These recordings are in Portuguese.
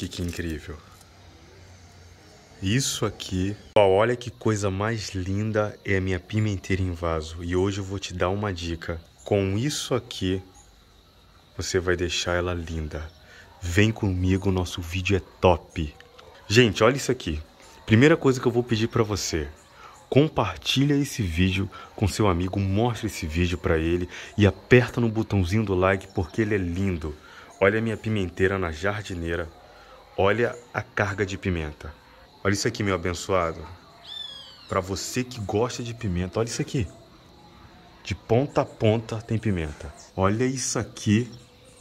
Que, que incrível. Isso aqui. Ó, olha que coisa mais linda é a minha pimenteira em vaso. E hoje eu vou te dar uma dica. Com isso aqui, você vai deixar ela linda. Vem comigo, nosso vídeo é top. Gente, olha isso aqui. Primeira coisa que eu vou pedir para você, compartilha esse vídeo com seu amigo, mostra esse vídeo para ele e aperta no botãozinho do like porque ele é lindo. Olha a minha pimenteira na jardineira, Olha a carga de pimenta. Olha isso aqui, meu abençoado. Para você que gosta de pimenta, olha isso aqui. De ponta a ponta tem pimenta. Olha isso aqui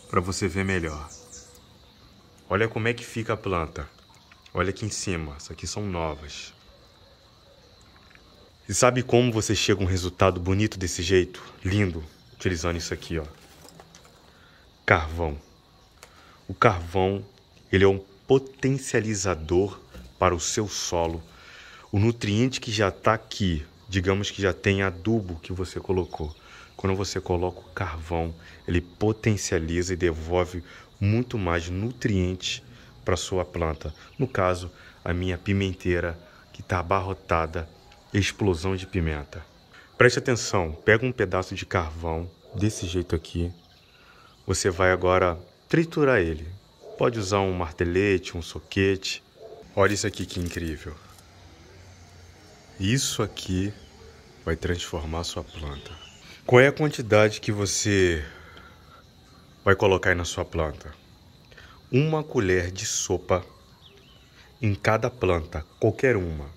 para você ver melhor. Olha como é que fica a planta. Olha aqui em cima, isso aqui são novas. E sabe como você chega a um resultado bonito desse jeito? Lindo, utilizando isso aqui, ó. Carvão. O carvão, ele é um potencializador para o seu solo. O nutriente que já está aqui, digamos que já tem adubo que você colocou. Quando você coloca o carvão, ele potencializa e devolve muito mais nutrientes para sua planta. No caso, a minha pimenteira que está abarrotada, explosão de pimenta. Preste atenção, pega um pedaço de carvão desse jeito aqui. Você vai agora triturar ele. Pode usar um martelete, um soquete. Olha isso aqui que incrível. Isso aqui vai transformar sua planta. Qual é a quantidade que você vai colocar na sua planta? Uma colher de sopa em cada planta, qualquer uma.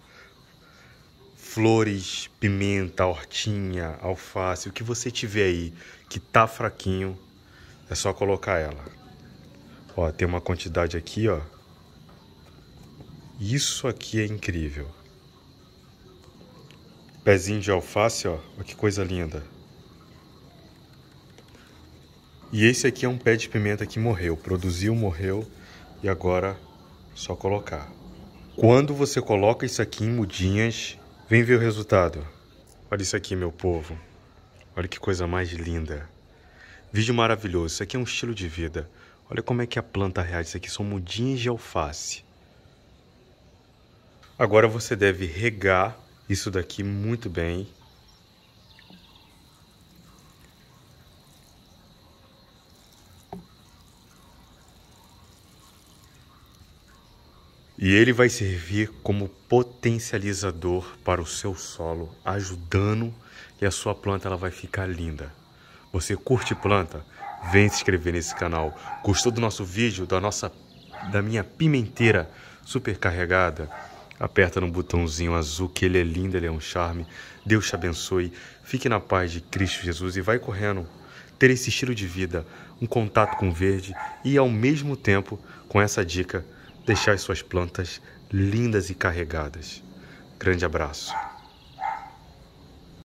Flores, pimenta, hortinha, alface, o que você tiver aí que tá fraquinho, é só colocar ela. Ó, tem uma quantidade aqui, ó. Isso aqui é incrível. Pezinho de alface, ó. Olha que coisa linda. E esse aqui é um pé de pimenta que morreu. Produziu, morreu. E agora, só colocar. Quando você coloca isso aqui em mudinhas, vem ver o resultado. Olha isso aqui, meu povo. Olha que coisa mais linda. Vídeo maravilhoso. Isso aqui é um estilo de vida. Olha como é que a planta reage. Isso aqui são mudinhas de alface. Agora você deve regar isso daqui muito bem. E ele vai servir como potencializador para o seu solo, ajudando e a sua planta ela vai ficar linda. Você curte planta? vem se inscrever nesse canal. Gostou do nosso vídeo, da nossa da minha pimenteira super carregada? Aperta no botãozinho azul que ele é lindo, ele é um charme. Deus te abençoe. Fique na paz de Cristo Jesus e vai correndo ter esse estilo de vida, um contato com o verde e ao mesmo tempo, com essa dica, deixar as suas plantas lindas e carregadas. Grande abraço.